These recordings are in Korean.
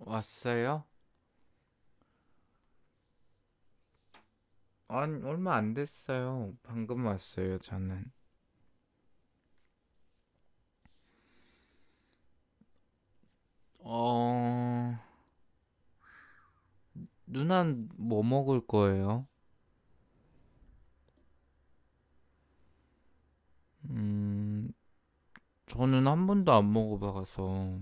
왔어요? 아 얼마 안 됐어요. 방금 왔어요, 저는. 어, 누난 뭐 먹을 거예요? 음, 저는 한 번도 안 먹어봐서.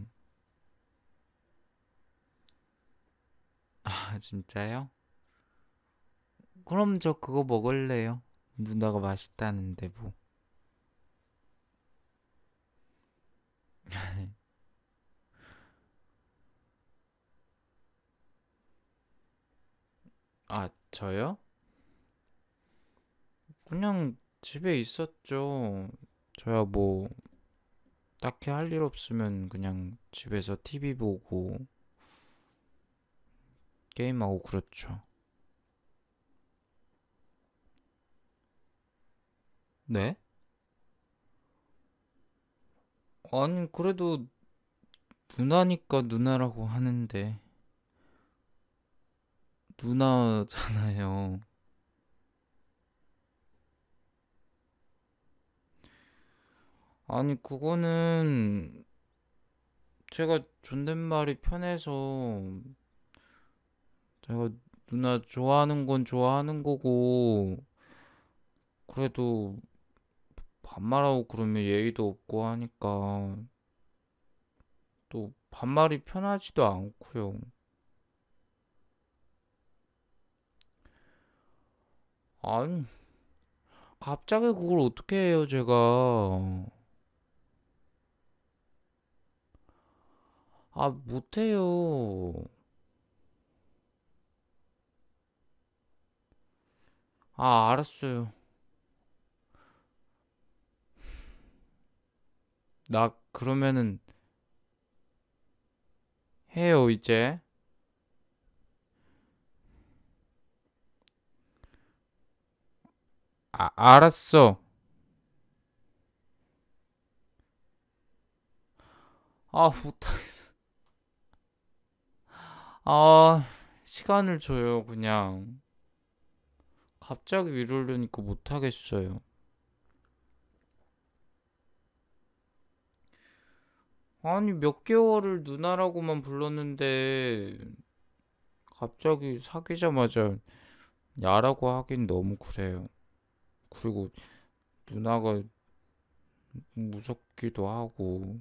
아, 진짜요? 그럼 저 그거 먹을래요. 누나가 맛있다는데 뭐. 아, 저요? 그냥 집에 있었죠. 저야 뭐 딱히 할 일 없으면 그냥 집에서 TV 보고 게임하고 그렇죠. 네? 아니, 그래도 누나니까 누나라고 하는데. 누나잖아요. 아니, 그거는 제가 존댓말이 편해서 제가 누나 좋아하는 건 좋아하는 거고 그래도 반말하고 그러면 예의도 없고 하니까 또 반말이 편하지도 않고요. 아니 갑자기 그걸 어떻게 해요 제가 아 못해요 아, 알았어요. 나 그러면은 해요, 이제. 아, 알았어. 아, 못하겠어. 아, 시간을 줘요, 그냥. 갑자기 이러려니까 못하겠어요. 아니, 몇 개월을 누나라고만 불렀는데, 갑자기 사귀자마자 야라고 하긴 너무 그래요. 그리고 누나가 무섭기도 하고.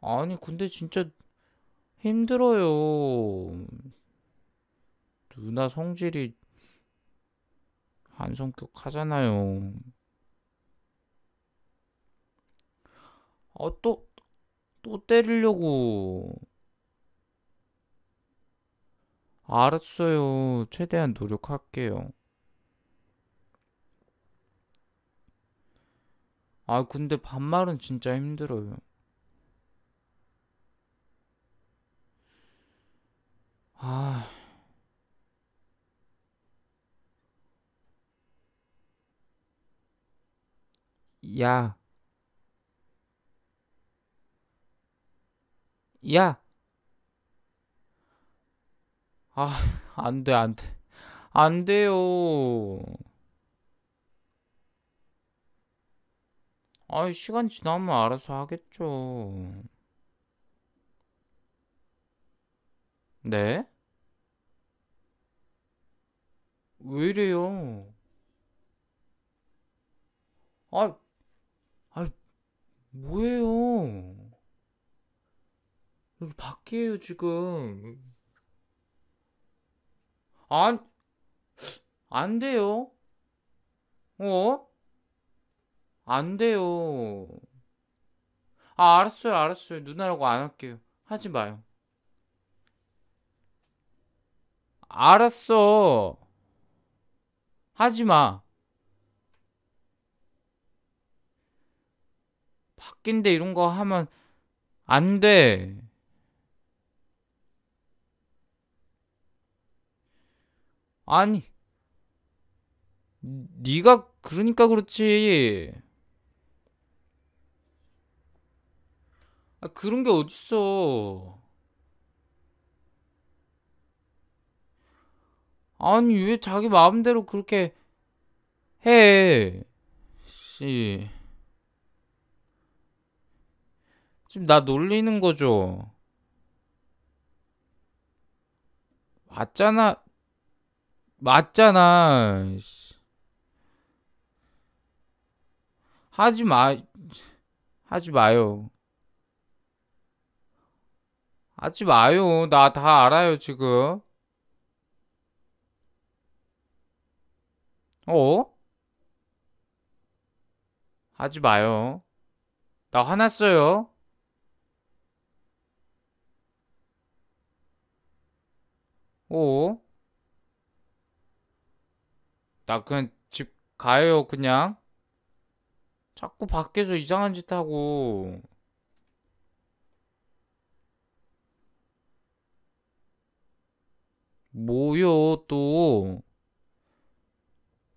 아니, 근데 진짜 힘들어요. 누나 성질이 안성격하잖아요. 아, 또, 또 때리려고. 알았어요. 최대한 노력할게요. 아, 근데 반말은 진짜 힘들어요. 야. 야. 아, 안 돼, 안 돼. 안 돼요. 아, 시간 지나면 알아서 하겠죠. 네? 왜 이래요? 아, 뭐예요? 여기 밖이에요, 지금. 안, 안 돼요? 어? 안 돼요. 아, 알았어요, 알았어요. 누나라고 안 할게요. 하지 마요. 알았어. 하지 마. 바뀐데 이런 거 하면 안 돼. 아니, 네가 그러니까 그렇지. 아, 그런 게 어딨어. 아니, 왜 자기 마음대로 그렇게 해? 씨. 지금 나 놀리는 거죠? 맞잖아. 맞잖아. 하지 마. 하지 마요. 하지 마요. 나 다 알아요, 지금. 어? 하지 마요. 나 화났어요. 오. 나 그냥 집 가요, 그냥. 자꾸 밖에서 이상한 짓 하고. 뭐요, 또.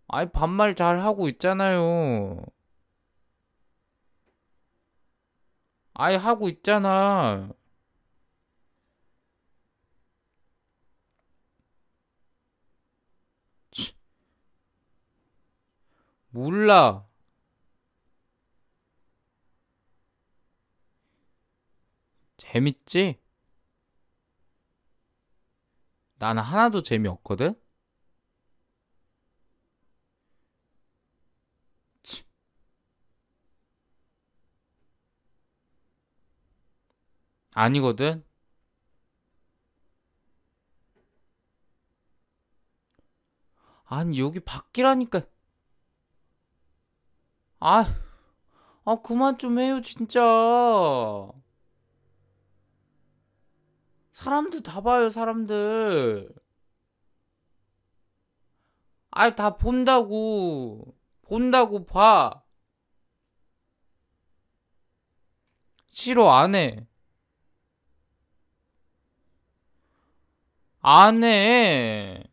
아이, 반말 잘 하고 있잖아요. 아이, 하고 있잖아. 몰라. 재밌지? 나는 하나도 재미없거든? 아니거든? 아니, 여기 밖이라니까. 아, 아 그만 좀 해요 진짜. 사람들 다 봐요 사람들. 아다 본다고 본다고 봐. 싫어 안 해. 안 해.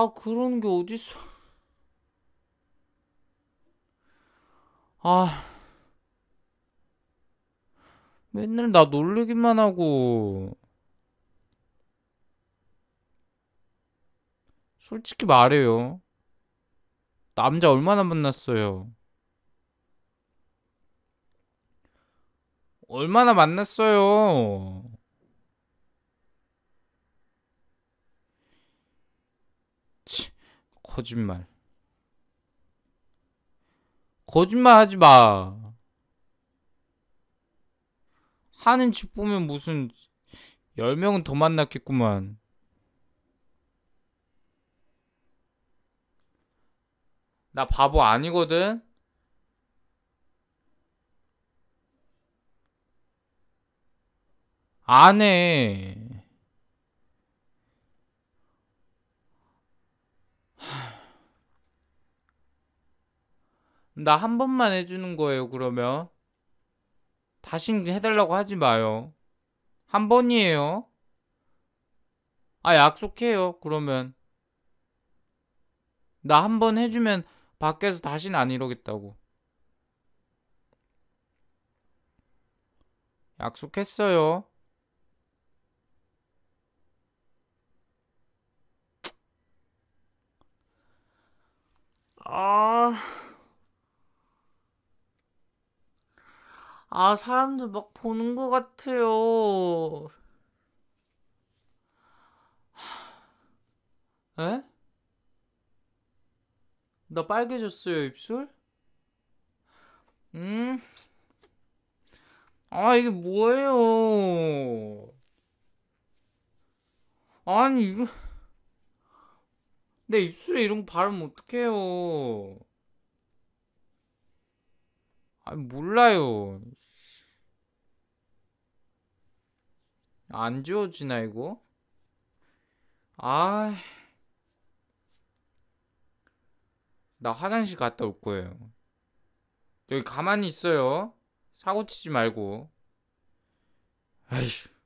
아 그런 게 어딨어 아 맨날 나 놀리기만 하고 솔직히 말해요 남자 얼마나 만났어요 얼마나 만났어요 거짓말. 거짓말 하지 마. 하는 집 보면 무슨 10명은 더 만났겠구만. 나 바보 아니거든? 안 해. 나한 번만 해주는 거예요, 그러면. 다신 해달라고 하지 마요. 한 번이에요. 아, 약속해요, 그러면. 나 한 번 해주면 밖에서 다신 안 이러겠다고. 약속했어요. 아... 아, 사람들 막 보는 것 같아요. 에? 나 빨개졌어요, 입술? 음? 아, 이게 뭐예요? 아니, 이거. 내 입술에 이런 거 바르면 어떡해요. 아 몰라요 안 지워지나 이거? 아... 나 화장실 갔다 올 거예요 여기 가만히 있어요 사고 치지 말고 에휴